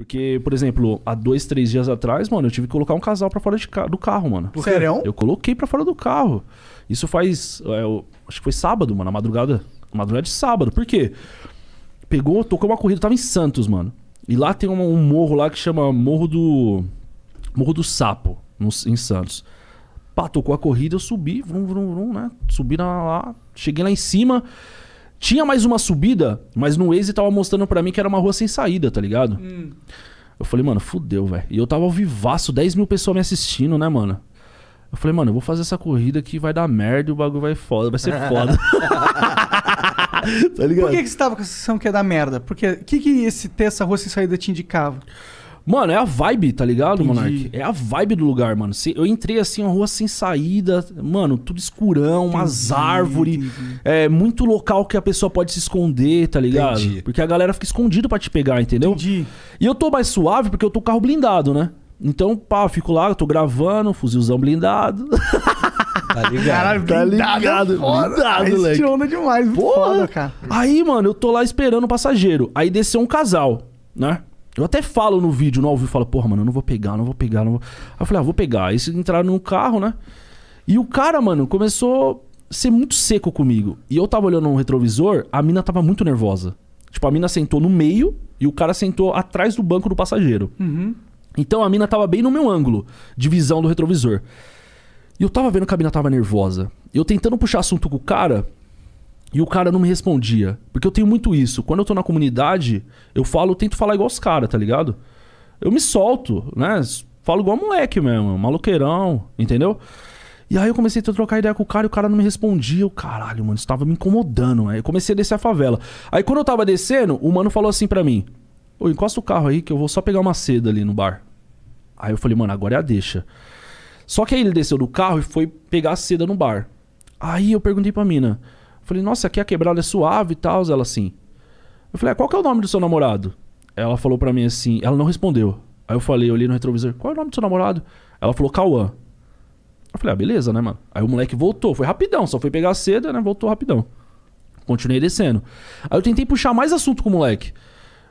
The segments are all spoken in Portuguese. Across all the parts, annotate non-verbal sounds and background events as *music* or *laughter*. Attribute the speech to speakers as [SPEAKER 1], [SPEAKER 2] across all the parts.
[SPEAKER 1] Porque, por exemplo, há dois, três dias atrás, mano, eu tive que colocar um casal para fora de ca do carro, mano. Sério? Eu coloquei para fora do carro. Isso faz. É, eu, acho que foi sábado, mano, a madrugada. A madrugada de sábado. Por quê? Pegou, tocou uma corrida, eu tava em Santos, mano. E lá tem um, um, morro lá que chama Morro do. Morro do Sapo, no, em Santos. Pá, tocou a corrida, eu subi, vrum, vrum, vrum, né? Subi lá, cheguei lá em cima. Tinha mais uma subida, mas no Waze tava mostrando para mim que era uma rua sem saída, tá ligado? Hum. Eu falei, mano, fudeu, velho. E eu tava ao vivaço, 10 mil pessoas me assistindo, né, mano? Eu falei, mano, eu vou fazer essa corrida que vai dar merda e o bagulho vai foda, vai ser foda. *laughs* tá ligado? Por que, que você tava com a sensação que ia dar merda? Porque o que, que esse ter essa rua sem saída te indicava? Mano, é a vibe, tá ligado, Monark? É a vibe do lugar, mano. Eu entrei assim, uma rua sem saída, mano, tudo escurão, umas árvores. É muito local que a pessoa pode se esconder, tá ligado? Entendi. Porque a galera fica escondida para te pegar, entendeu? Entendi. E eu tô mais suave porque eu tô carro blindado, né? Então, pá, fico lá, eu tô gravando, fuzilzão blindado. *laughs* Tá ligado? Caralho, tá é ligado? Foda. Blindado, moleque. onda demais, Porra. foda, cara. Aí, mano, eu tô lá esperando o passageiro. Aí desceu um casal, né? Eu até falo no vídeo, no ao vivo, falo, porra, mano, eu não vou pegar, não vou pegar, não vou. Aí eu falei, ah, vou pegar. Aí eles entraram no carro, né? E o cara, mano, começou a ser muito seco comigo. E eu tava olhando no retrovisor, a mina tava muito nervosa. Tipo, a mina sentou no meio e o cara sentou atrás do banco do passageiro. Uhum. Então a mina tava bem no meu ângulo de visão do retrovisor. E eu tava vendo que a mina tava nervosa. Eu tentando puxar assunto com o cara, e o cara não me respondia. Porque eu tenho muito isso. Quando eu tô na comunidade, eu falo, eu tento falar igual os caras, tá ligado? Eu me solto, né? Falo igual moleque mesmo, maloqueirão, entendeu? E aí eu comecei a trocar ideia com o cara e o cara não me respondia. Eu, caralho, mano, estava tava me incomodando. Aí né? eu comecei a descer a favela. Aí quando eu tava descendo, o mano falou assim para mim: Ô, encosta o carro aí que eu vou só pegar uma seda ali no bar. Aí eu falei, mano, agora é a deixa. Só que aí ele desceu do carro e foi pegar a seda no bar. Aí eu perguntei pra mina. Falei, nossa, aqui a quebrada é suave e tal. Ela assim. Eu falei, ah, qual que é o nome do seu namorado? Ela falou para mim assim, ela não respondeu. Aí eu falei, olhei no retrovisor, qual é o nome do seu namorado? Ela falou, Cauã. Eu falei, ah, beleza, né, mano? Aí o moleque voltou, foi rapidão, só foi pegar a seda, né? Voltou rapidão. Continuei descendo. Aí eu tentei puxar mais assunto com o moleque.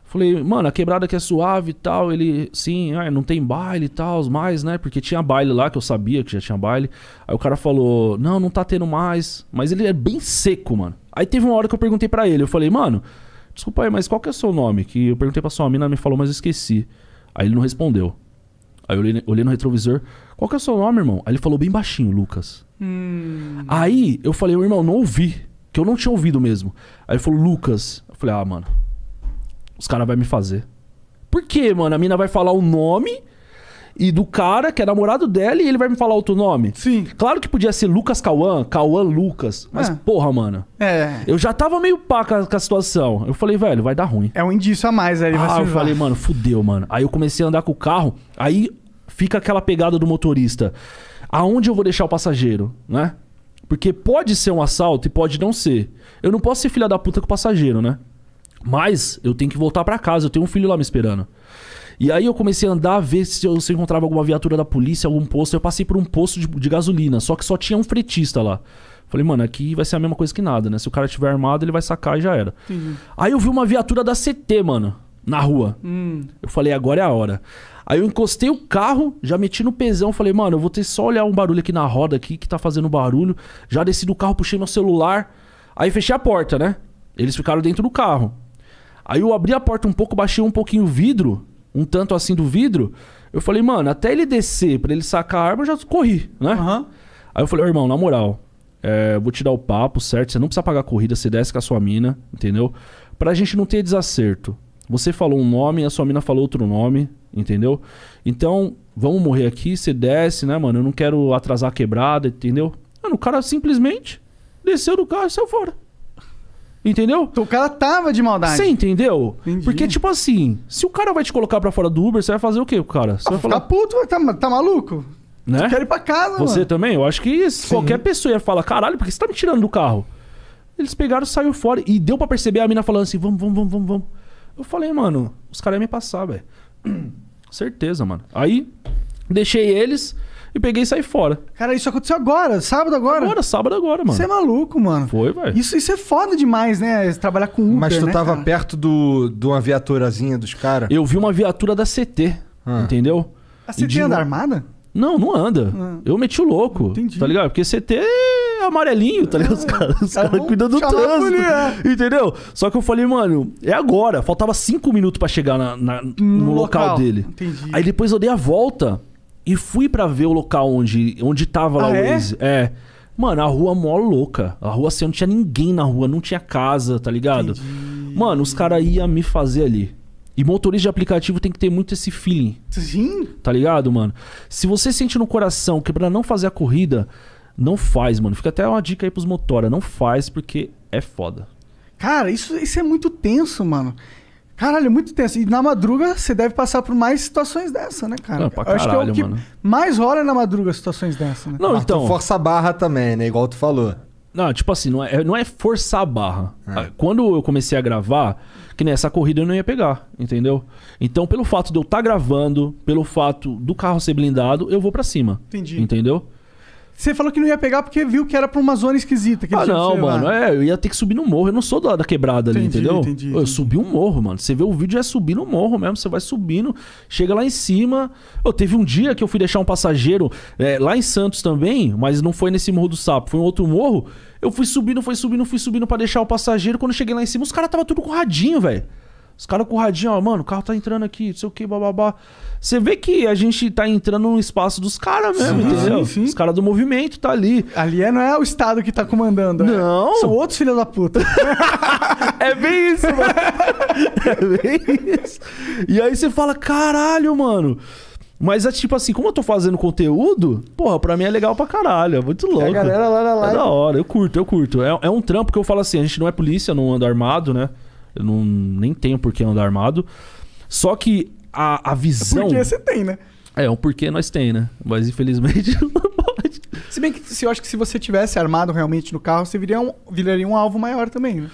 [SPEAKER 1] Falei, mano, a quebrada aqui é suave e tal. Ele, sim, ah, não tem baile e tal, mais, né? Porque tinha baile lá, que eu sabia que já tinha baile. Aí o cara falou, não, não tá tendo mais. Mas ele é bem seco, mano. Aí teve uma hora que eu perguntei para ele, eu falei, mano, desculpa aí, mas qual que é o seu nome? Que eu perguntei pra sua mina, me falou, mas eu esqueci. Aí ele não respondeu. Aí eu olhei, olhei no retrovisor, qual que é o seu nome, irmão? Aí ele falou bem baixinho, Lucas. Hum. Aí eu falei, irmão, não ouvi, que eu não tinha ouvido mesmo. Aí ele falou, Lucas. Eu falei, ah, mano, os caras vão me fazer. Por quê, mano? A mina vai falar o nome e do cara que é namorado dela e ele vai me falar outro nome. Sim. Claro que podia ser Lucas Cauã, Cauã Lucas. Mas, é. porra, mano. É. Eu já tava meio pá com a, com a, situação. Eu falei, velho, vai dar ruim. É um indício a mais, aí ele ah, vai se eu falei, mano, fudeu, mano. Aí eu comecei a andar com o carro, aí fica aquela pegada do motorista. Aonde eu vou deixar o passageiro, né? Porque pode ser um assalto e pode não ser. Eu não posso ser filha da puta com o passageiro, né? Mas eu tenho que voltar para casa, eu tenho um filho lá me esperando. E aí eu comecei a andar, ver se eu, se eu encontrava alguma viatura da polícia, algum posto. Eu passei por um posto de, de, gasolina, só que só tinha um fretista lá. Falei, mano, aqui vai ser a mesma coisa que nada, né? Se o cara tiver armado, ele vai sacar e já era. Uhum. Aí eu vi uma viatura da CT, mano, na rua. Uhum. Eu falei, agora é a hora. Aí eu encostei o carro, já meti no pezão, falei, mano, eu vou ter só olhar um barulho aqui na roda aqui que tá fazendo barulho. Já desci do carro, puxei meu celular. Aí fechei a porta, né? Eles ficaram dentro do carro. Aí eu abri a porta um pouco, baixei um pouquinho o vidro, um tanto assim do vidro. Eu falei, mano, até ele descer para ele sacar a arma, eu já corri, né? Uhum. Aí eu falei, oh, irmão, na moral, é, vou te dar o papo, certo? Você não precisa pagar a corrida, você desce com a sua mina, entendeu? Pra gente não ter desacerto. Você falou um nome, a sua mina falou outro nome, entendeu? Então, vamos morrer aqui, você desce, né, mano? Eu não quero atrasar a quebrada, entendeu? Mano, o cara simplesmente desceu do carro e saiu fora. Entendeu? Então o cara tava de maldade. Você entendeu? Entendi. Porque, tipo assim, se o cara vai te colocar pra fora do Uber, você vai fazer o quê, cara? Você ah, vai falar. puto, tá, tá maluco? Né? Tu quer ir pra casa, Você mano. também? Eu acho que qualquer pessoa ia falar, caralho, por que você tá me tirando do carro? Eles pegaram, saiu fora. E deu para perceber a mina falando assim: vamos, vamos, vamos, vamos, vamos. Eu falei, mano, os caras iam me passar, velho. *clears throat* Certeza, mano. Aí, deixei eles e peguei e saí fora. Cara, isso aconteceu agora, sábado agora? Agora, sábado agora, mano. Você é maluco, mano. Foi, velho. Isso, isso é foda demais, né? Trabalhar com Uber, Mas tu né, tava cara? perto de do, do uma viaturazinha dos caras? Eu vi uma viatura da CT, ah. entendeu? A CT anda armada? Não, não anda. Ah. Eu meti o louco. Entendi. Tá ligado? Porque CT é amarelinho, tá ligado? Os ah, caras, os caras cuidam do trânsito. É. Entendeu? Só que eu falei, mano, é agora. Faltava cinco minutos para chegar na, na, no, no, local, local dele. Entendi. Aí depois eu dei a volta e fui para ver o local onde, onde tava lá ah, o é? Waze. É? Mano, a rua mó louca. A rua assim, não tinha ninguém na rua, não tinha casa, tá ligado? Entendi. Mano, os caras iam me fazer ali. E motorista de aplicativo tem que ter muito esse feeling. Sim. Tá ligado, mano? Se você sente no coração que pra não fazer a corrida, não faz, mano. Fica até uma dica aí pros motora. Não faz porque é foda. Cara, isso, isso é muito tenso, mano. Caralho, é muito tenso. E na madruga você deve passar por mais situações dessa, né, cara? Não, pra caralho, acho que é o que mano. mais rola na madruga situações dessa, né? Não, Mas então. Força a barra também, né? Igual tu falou. Não, tipo assim, não é, é não é forçar a barra. É. Ah, quando eu comecei a gravar, que nessa corrida eu não ia pegar, entendeu? Então, pelo fato de eu estar tá gravando, pelo fato do carro ser blindado, eu vou para cima. Entendi. Entendeu? Você falou que não ia pegar porque viu que era pra uma zona esquisita. ah, não, mano. É, eu ia ter que subir no morro. Eu não sou da, da quebrada entendi, ali, entendeu? Entendi, entendi. Eu subi um morro, mano. Você vê o vídeo, é subir no morro mesmo. Você vai subindo, chega lá em cima. Eu teve um dia que eu fui deixar um passageiro é, lá em Santos também, mas não foi nesse Morro do Sapo, foi um outro morro. Eu fui subindo, fui subindo, fui subindo para deixar o passageiro. Quando eu cheguei lá em cima, os caras tava tudo com radinho, velho. Os caras com o radinho, ó, mano, o carro tá entrando aqui, não sei o que, bababá. Você vê que a gente tá entrando no espaço dos caras mesmo, sim, entendeu? Sim. Os caras do movimento tá ali. Ali é, não é o Estado que tá comandando. É. Não. É. São outros filhos da puta. *laughs* é bem isso, mano. *laughs* É bem isso. E aí você fala, caralho, mano. Mas é tipo assim, como eu tô fazendo conteúdo, porra, pra mim é legal pra caralho. É muito louco. É a galera lá na live. É da hora, eu curto, eu curto. É, é um trampo que eu falo assim, a gente não é polícia, não anda armado, né? Eu não, nem tenho por que andar armado. Só que a, a visão. Porque você tem, né? É, um porquê nós tem, né? Mas infelizmente *laughs* não pode. Se bem que se eu acho que se você tivesse armado realmente no carro, você viria um, viraria um alvo maior também, né?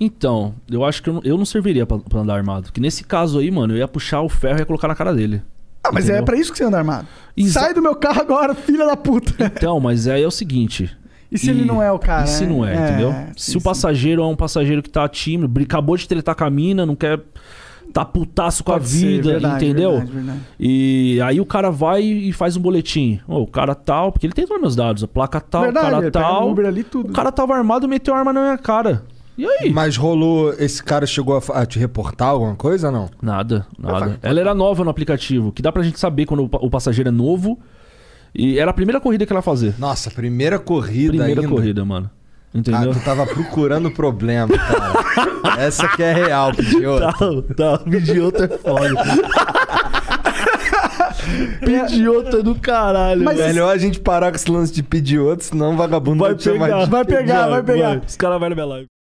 [SPEAKER 1] Então, eu acho que eu, eu não serviria pra, andar armado. Que nesse caso aí, mano, eu ia puxar o ferro e ia colocar na cara dele. Ah, mas é entendeu? é para isso que você anda armado. Exa... Sai do meu carro agora, filha da puta. Então, mas aí é o seguinte: e se e, ele não é o cara? E se não é, né? é entendeu? se o passageiro é um passageiro que tá tímido, acabou de tretar com a mina, não quer tá putaço com a vida, verdade, entendeu? Verdade, verdade. E aí o cara vai e faz um boletim. Oh, o cara tal, porque ele tem todos meus dados, a placa tal, o cara tal. Ali, o cara tava armado e meteu arma na minha cara. E aí? Mas rolou, esse cara chegou a, te reportar alguma coisa ou não? Nada, nada. Ela era nova no aplicativo, que dá pra gente saber quando o passageiro é novo e era a primeira corrida que ela fazia. Nossa, primeira corrida Primeira ainda. corrida, mano. Entendeu? Ah, tu tava procurando problema, cara. Essa que é real, pediota. *laughs* Tá, tá, é foda. *laughs* Pediota é do caralho, Mas velho. Melhor a gente parar com esse lance de pediota, senão o vagabundo vai, pegar, Vai pegar, vai pegar. Os caras vão na minha live.